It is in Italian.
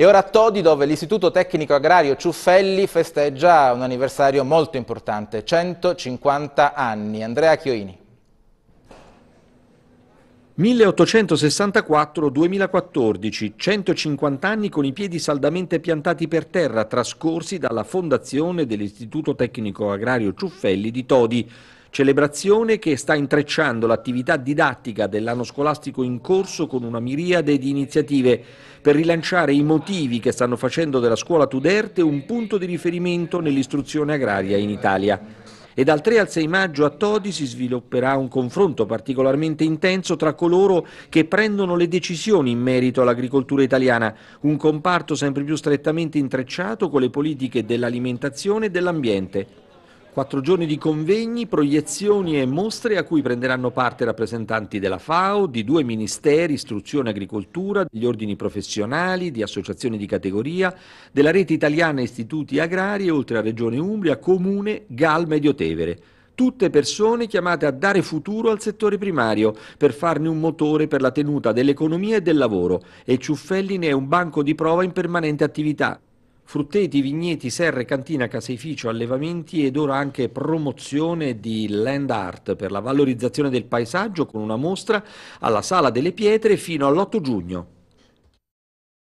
E ora a Todi, dove l'Istituto Tecnico Agrario Ciuffelli festeggia un anniversario molto importante, 150 anni. Andrea Chioini. 1864-2014, 150 anni con i piedi saldamente piantati per terra, trascorsi dalla fondazione dell'Istituto Tecnico Agrario Ciuffelli di Todi celebrazione che sta intrecciando l'attività didattica dell'anno scolastico in corso con una miriade di iniziative per rilanciare i motivi che stanno facendo della scuola Tuderte un punto di riferimento nell'istruzione agraria in Italia e dal 3 al 6 maggio a Todi si svilupperà un confronto particolarmente intenso tra coloro che prendono le decisioni in merito all'agricoltura italiana, un comparto sempre più strettamente intrecciato con le politiche dell'alimentazione e dell'ambiente. Quattro giorni di convegni, proiezioni e mostre a cui prenderanno parte rappresentanti della FAO, di due ministeri, istruzione e agricoltura, degli ordini professionali, di associazioni di categoria, della rete italiana istituti agrari, e oltre a Regione Umbria, Comune, GAL Mediotevere. Tutte persone chiamate a dare futuro al settore primario per farne un motore per la tenuta dell'economia e del lavoro e Ciuffelli ne è un banco di prova in permanente attività frutteti, vigneti, serre, cantina, caseificio, allevamenti ed ora anche promozione di land art per la valorizzazione del paesaggio con una mostra alla Sala delle Pietre fino all'8 giugno.